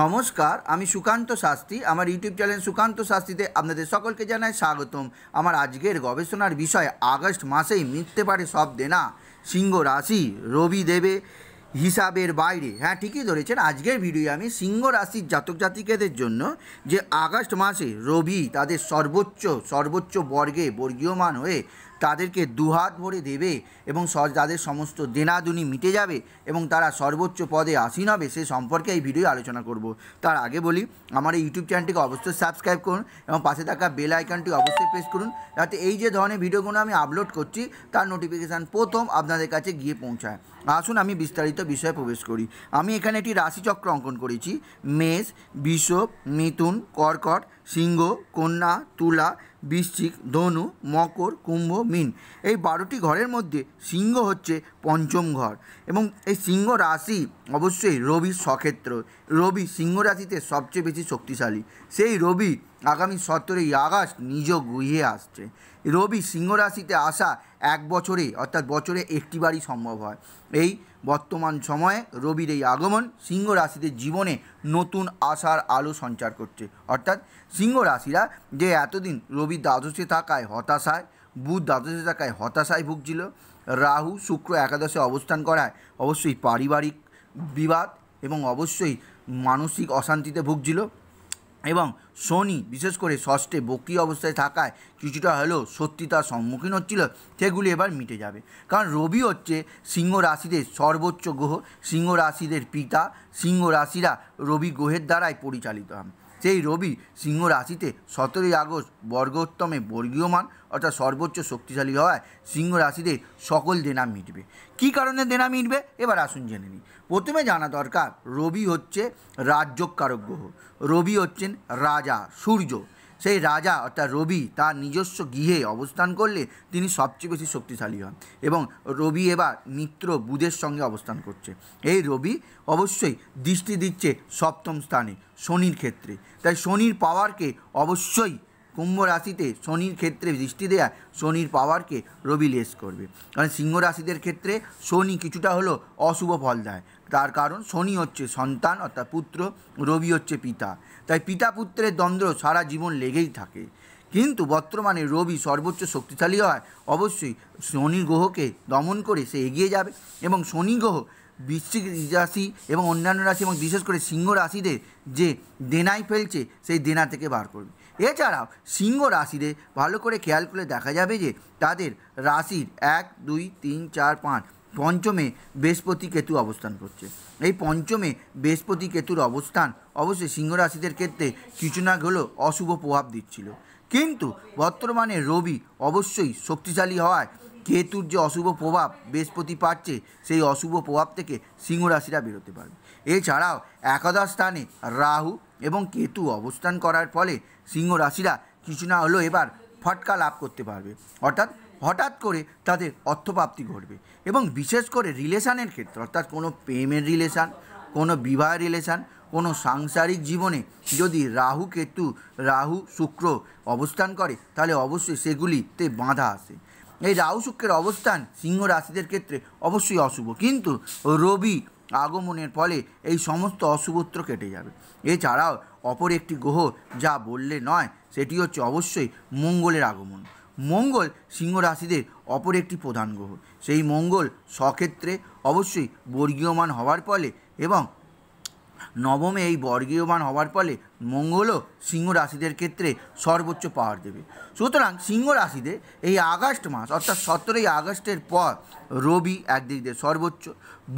নমস্কার আমি সুকান্ত শাস্তি আমার ইউটিউব চ্যানেল সুকান্ত শাস্তিতে আপনাদের সকলকে জানাই স্বাগতম আমার আজকের গবেষণার বিষয় আগস্ট মাসেই মিটতে পারে সব দেনা সিংহ রাশি রবি দেবে হিসাবের বাইরে হ্যাঁ ঠিকই ধরেছেন আজকের ভিডিও আমি সিংহ রাশির জাতক জাতিকেদের জন্য যে আগস্ট মাসে রবি তাদের সর্বোচ্চ সর্বোচ্চ বর্গে বর্গীয়মান হয়ে তাদেরকে দুহাত ভরে দেবে এবং তাদের সমস্ত দেনাদুনি মিটে যাবে এবং তারা সর্বোচ্চ পদে আসীন হবে সে সম্পর্কে এই ভিডিও আলোচনা করব তার আগে বলি আমার এই ইউটিউব চ্যানেলটিকে অবশ্যই সাবস্ক্রাইব করুন এবং পাশে থাকা বেল আইকনটি অবশ্যই প্রেস করুন যাতে এই যে ধরনের ভিডিওগুলো আমি আপলোড করছি তার নোটিফিকেশান প্রথম আপনাদের কাছে গিয়ে পৌঁছায় আসুন আমি বিস্তারিত বিষয়ে প্রবেশ করি আমি এখানে একটি রাশিচক্র অঙ্কন করেছি মেষ বিশ্ব মিথুন কর্কট সিংহ কন্যা তুলা বৃশ্চিক ধনু মকর কুম্ভ মিন এই বারোটি ঘরের মধ্যে সিংহ হচ্ছে পঞ্চম ঘর এবং এই সিংহ রাশি অবশ্যই রবির সক্ষেত্র রবি সিংহ রাশিতে সবচেয়ে বেশি শক্তিশালী সেই রবি আগামী সতেরোই আগস্ট নিজ গুহে আসছে রবি সিংহ রাশিতে আসা এক বছরে অর্থাৎ বছরে একটিবারই সম্ভব হয় এই বর্তমান সময়ে রবির এই আগমন সিংহ রাশিদের জীবনে নতুন আশার আলো সঞ্চার করছে অর্থাৎ সিংহ রাশিরা যে এতদিন রবির দ্বাদশে থাকায় হতাশায় বুধ দ্বাদশে থাকায় হতাশায় ভুগছিল রাহু শুক্র একাদশে অবস্থান করায় অবশ্যই পারিবারিক বিবাদ এবং অবশ্যই মানসিক অশান্তিতে ভুগছিল এবং শনি বিশেষ করে ষষ্ঠে বকি অবস্থায় থাকায় কিছুটা হলেও সত্যি তার সম্মুখীন হচ্ছিল সেগুলি এবার মিটে যাবে কারণ রবি হচ্ছে সিংহ রাশিদের সর্বোচ্চ গ্রহ সিংহ রাশিদের পিতা সিংহ রাশিরা রবি গ্রহের দ্বারাই পরিচালিত হন সেই রবি সিংহ রাশিতে সতেরোই আগস্ট বর্গোত্তমে বর্গীয়মান অর্থাৎ সর্বোচ্চ শক্তিশালী হওয়ায় সিংহ রাশিতে সকল দেনা মিটবে কি কারণে দেনা মিটবে এবার আসুন জেনে নিই প্রথমে জানা দরকার রবি হচ্ছে রাজ্যকারক গ্রহ রবি হচ্ছেন রাজা সূর্য সেই রাজা অর্থাৎ রবি তার নিজস্ব গৃহে অবস্থান করলে তিনি সবচেয়ে বেশি শক্তিশালী হন এবং রবি এবার মিত্র বুধের সঙ্গে অবস্থান করছে এই রবি অবশ্যই দৃষ্টি দিচ্ছে সপ্তম স্থানে শনির ক্ষেত্রে তাই শনির পাওয়ারকে অবশ্যই কুম্ভ রাশিতে শনির ক্ষেত্রে দৃষ্টি দেয়া শনির পাওয়ারকে রবি লেস করবে কারণ সিংহ রাশিদের ক্ষেত্রে শনি কিছুটা হলো অশুভ ফল দেয় তার কারণ শনি হচ্ছে সন্তান অর্থাৎ পুত্র রবি হচ্ছে পিতা তাই পিতা পুত্রের দ্বন্দ্ব সারা জীবন লেগেই থাকে কিন্তু বর্তমানে রবি সর্বোচ্চ শক্তিশালী হয় অবশ্যই শনি গ্রহকে দমন করে সে এগিয়ে যাবে এবং শনি গ্রহ বৃশ্চিক রাশি এবং অন্যান্য রাশি এবং বিশেষ করে সিংহ রাশিদের যে দেনাই ফেলছে সেই দেনা থেকে বার করবে এছাড়াও সিংহ রাশিদের ভালো করে খেয়াল করে দেখা যাবে যে তাদের রাশির এক দুই তিন চার পাঁচ পঞ্চমে বৃহস্পতি কেতু অবস্থান করছে এই পঞ্চমে বৃহস্পতি কেতুর অবস্থান অবশ্যই সিংহ রাশিদের ক্ষেত্রে কিছু না হলেও অশুভ প্রভাব দিচ্ছিল কিন্তু বর্তমানে রবি অবশ্যই শক্তিশালী হওয়ায় কেতুর যে অশুভ প্রভাব বৃহস্পতি পাচ্ছে সেই অশুভ প্রভাব থেকে সিংহ রাশিরা বেরোতে পারবে এছাড়াও একাদশ স্থানে রাহু এবং কেতু অবস্থান করার ফলে সিংহ রাশিরা কিছু না হলেও এবার ফটকা লাভ করতে পারবে অর্থাৎ হঠাৎ করে তাদের অর্থপ্রাপ্তি ঘটবে এবং বিশেষ করে রিলেশানের ক্ষেত্রে অর্থাৎ কোনো প্রেমের রিলেশান কোনো বিবাহ রিলেশান কোনো সাংসারিক জীবনে যদি রাহু কেতু রাহু শুক্র অবস্থান করে তাহলে অবশ্যই সেগুলিতে বাঁধা আসে এই রাহু শুক্রের অবস্থান সিংহ রাশিদের ক্ষেত্রে অবশ্যই অশুভ কিন্তু রবি আগমনের ফলে এই সমস্ত অশুভত্র কেটে যাবে এছাড়াও অপর একটি গ্রহ যা বললে নয় সেটি হচ্ছে অবশ্যই মঙ্গলের আগমন মঙ্গল সিংহ রাশিদের অপর একটি প্রধান গ্রহ সেই মঙ্গল সক্ষেত্রে অবশ্যই বর্গীয়মান হওয়ার ফলে এবং নবমে এই বর্গীয়বান হওয়ার ফলে মঙ্গলও সিংহ রাশিদের ক্ষেত্রে সর্বোচ্চ পাওয়ার দেবে সুতরাং সিংহ রাশিতে এই আগস্ট মাস অর্থাৎ সতেরোই আগস্টের পর রবি একদিক দিয়ে সর্বোচ্চ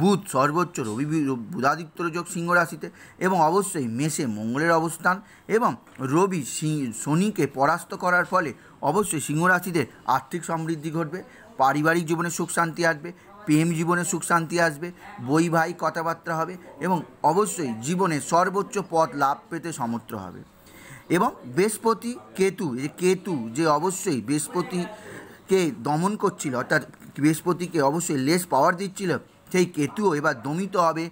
বুধ সর্বোচ্চ রবি বুধাদিত্য যোগ সিংহ রাশিতে এবং অবশ্যই মেষে মঙ্গলের অবস্থান এবং রবি শনিকে পরাস্ত করার ফলে অবশ্যই সিংহ রাশিদের আর্থিক সমৃদ্ধি ঘটবে পারিবারিক জীবনে সুখ শান্তি আসবে প্রেম জীবনে সুখ শান্তি আসবে বৈবাহিক কথাবার্তা হবে এবং অবশ্যই জীবনে সর্বোচ্চ পথ লাভ পেতে সমর্থ হবে এবং বৃহস্পতি কেতু যে কেতু যে অবশ্যই বৃহস্পতিকে দমন করছিল অর্থাৎ বৃহস্পতিকে অবশ্যই লেস পাওয়ার দিচ্ছিল সেই কেতুও এবার দমিত হবে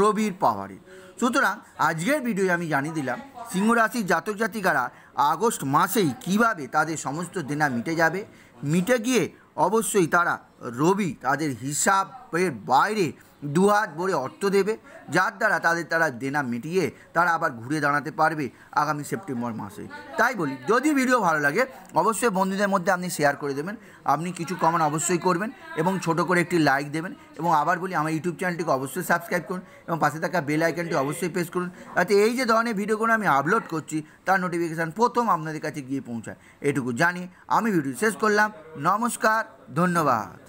রবির পাওয়ারে সুতরাং আজকের ভিডিও আমি জানিয়ে দিলাম সিংহরাশির জাতক জাতিকারা আগস্ট মাসেই কিভাবে তাদের সমস্ত দেনা মিটে যাবে মিটে গিয়ে অবশ্যই তারা রবি তাদের হিসাব এর বাইরে দুহাত ভরে অর্থ দেবে যার দ্বারা তাদের তারা দেনা মিটিয়ে তারা আবার ঘুরে দাঁড়াতে পারবে আগামী সেপ্টেম্বর মাসে তাই বলি যদি ভিডিও ভালো লাগে অবশ্যই বন্ধুদের মধ্যে আপনি শেয়ার করে দেবেন আপনি কিছু কমেন্ট অবশ্যই করবেন এবং ছোট করে একটি লাইক দেবেন এবং আবার বলি আমার ইউটিউব চ্যানেলটিকে অবশ্যই সাবস্ক্রাইব করুন এবং পাশে থাকা বেল আইকনটি অবশ্যই প্রেস করুন যাতে এই যে ধরনের ভিডিওগুলো আমি আপলোড করছি তার নোটিফিকেশান প্রথম আপনাদের কাছে গিয়ে পৌঁছায় এটুকু জানি আমি ভিডিও শেষ করলাম নমস্কার ধন্যবাদ